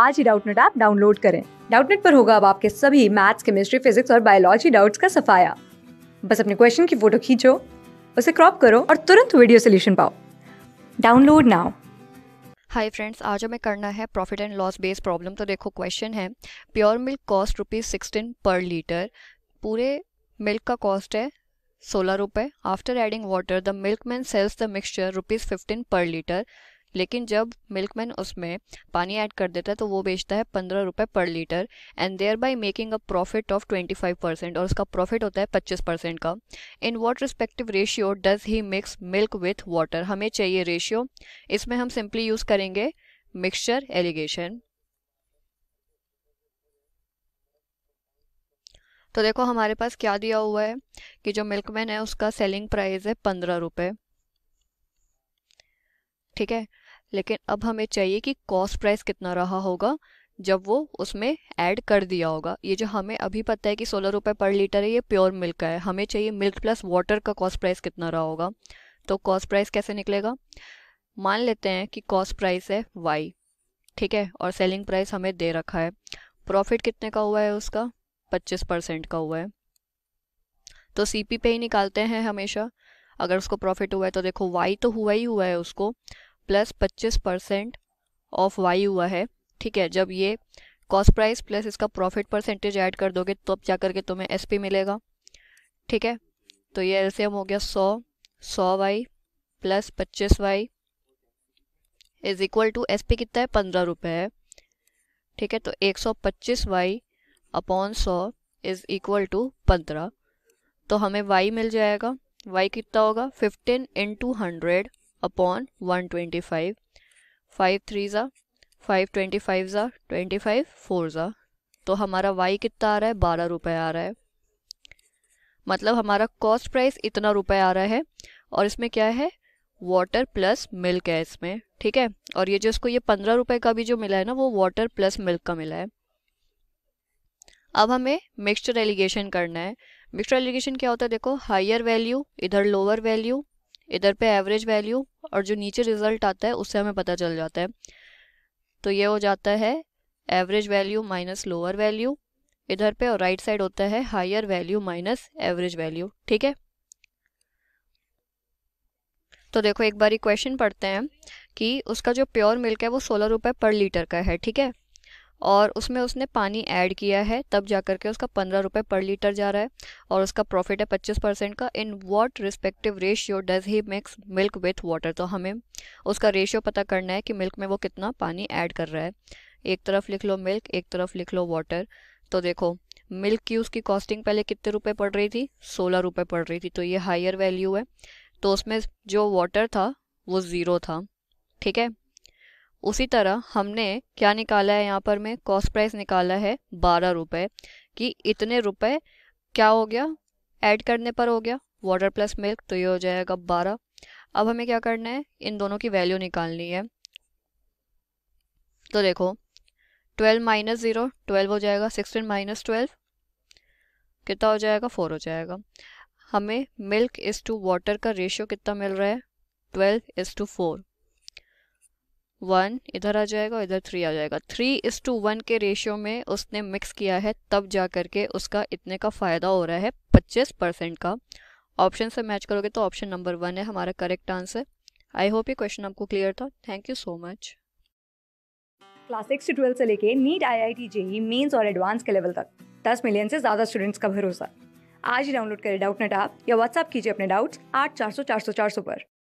आज ही Doubtnut app download करें डाउटनेट पर होगा अब आपके सभी मैथ्स केमिस्ट्री फिजिक्स और बायोलॉजी डाउट्स का सफाया बस अपने क्वेश्चन की फोटो खींचो उसे क्रॉप करो और तुरंत वीडियो सोल्यूशन पाओ डाउनलोड नाउ हाय फ्रेंड्स आज हमें करना है profit and loss based problem तो देखो क्वेश्चन है pure milk cost rupees sixteen per litre पूरे मिल्क का कॉस्ट है सोलह रुपये after adding water the milk man sells the mixture rupees fifteen per litre लेकिन जब मिल्कमैन उसमें पानी ऐड कर देता है तो वो बेचता है पंद्रह रुपये per litre and there by making a profit of twenty five percent और उसका प्रॉफिट होता है पच्चीस परसेंट का in what respective ratio does he mix milk with water हमें चाहिए रेशियो इसमें हम सिंपली यूज़ करेंगे मिक्सचर एलिगेशन तो देखो हमारे पास क्या दिया हुआ है कि जो मिल्कमैन है उसका सेलिंग प्राइस है पंद्रह रुपये ठीक है लेकिन अब हमें चाहिए कि कॉस्ट प्राइस कितना रहा होगा जब वो उसमें ऐड कर दिया होगा ये जो हमें अभी पता है कि सोलह रुपये पर लीटर है ये प्योर मिल्क का है हमें चाहिए मिल्क प्लस वाटर का कॉस्ट प्राइस कितना रहा होगा तो कॉस्ट प्राइस कैसे निकलेगा मान लेते हैं कि कॉस्ट प्राइस है वाई ठीक है और सेलिंग प्राइस हमें दे रखा है प्रॉफिट कितने का हुआ है उसका पच्चीस परसेंट का हुआ है तो सी पे ही निकालते हैं हमेशा अगर उसको प्रॉफिट हुआ है तो देखो वाई तो हुआ ही हुआ है उसको प्लस पच्चीस परसेंट ऑफ वाई हुआ है ठीक है जब ये कॉस्ट प्राइस प्लस इसका प्रॉफिट परसेंटेज ऐड कर दोगे तो अब जा करके तुम्हें एस पी मिलेगा ठीक है तो ये एल सी एम हो गया सौ सौ वाई प्लस पच्चीस y is equal to S P कितना है पंद्रह रुपये है ठीक है तो एक सौ पच्चीस वाई अपॉन सौ इज़ इक्वल टू पंद्रह तो हमें वाई मिल जाएगा वाई कितना होगा fifteen into hundred upon 125. 5 three ज़ा फाइव ट्वेंटी फाइव ज़ा ट्वेंटी फाइव फोर ज़ा तो हमारा वाई कितना आ रहा है बारह रुपये आ रहा है मतलब हमारा कॉस्ट प्राइस इतना रुपए आ रहा है और इसमें क्या है वाटर प्लस मिल्क है इसमें ठीक है और ये जो इसको ये पंद्रह रुपए का भी जो मिला है ना वो वाटर प्लस मिल्क का मिला है अब हमें मिक्सचर एलिगेशन करना है मिक्सचर एलिगेशन क्या होता है देखो हायर वैल्यू इधर लोअर वैल्यू इधर पे एवरेज वैल्यू और जो नीचे रिजल्ट आता है उससे हमें पता चल जाता है तो ये हो जाता है average value minus lower value इधर पे और राइट साइड होता है higher value minus average value ठीक है तो देखो एक बार क्वेश्चन पढ़ते हैं कि उसका जो प्योर मिल्क है वो सोलह रुपये पर लीटर का है ठीक है और उसमें उसने पानी ऐड किया है तब जा कर के उसका पंद्रह रुपये पर लीटर जा रहा है और उसका प्रॉफिट है पच्चीस परसेंट का in what respective ratio does he mix milk with water तो हमें उसका रेशियो पता करना है कि मिल्क में वो कितना पानी ऐड कर रहा है एक तरफ लिख लो मिल्क एक तरफ लिख लो वाटर तो देखो मिल्क की उसकी कॉस्टिंग पहले कितने रुपये पड़ रही थी सोलह रुपये पड़ रही थी तो ये हायर वैल्यू है तो उसमें जो वाटर था वो ज़ीरो था ठीक है उसी तरह हमने क्या निकाला है यहाँ पर मैं कॉस्ट प्राइस निकाला है बारह रुपये कि इतने रुपए क्या हो गया ऐड करने पर हो गया वाटर प्लस मिल्क तो ये हो जाएगा बारह अब हमें क्या करना है इन दोनों की वैल्यू निकालनी है तो देखो ट्वेल्व माइनस ज़ीरो ट्वेल्व हो जाएगा सिक्सटीन माइनस ट्वेल्व कितना हो जाएगा फोर हो जाएगा हमें मिल्क इज़ टू वाटर का रेशियो कितना मिल रहा है twelve is to four one इधर आ जाएगा इधर थ्री आ जाएगा थ्री इस टू वन के रेशियो में उसने मिक्स किया है तब जा करके उसका इतने का फ़ायदा हो रहा है पच्चीस परसेंट का ऑप्शन से मैच करोगे तो ऑप्शन नंबर वन है हमारा करेक्ट आंसर आई होप ये क्वेश्चन आपको क्लियर था thank you so much class six से ट्वेल्थ से लेके NEET I I T JEE Mains और एडवांस के लेवल तक दस मिलियन से ज़्यादा स्टूडेंट्स का भरोसा आज ही डाउनलोड करें डाउट नेट आप या व्हाट्सअप कीजिए अपने डाउट्स आठ चार सौ चार सौ चार सौ पर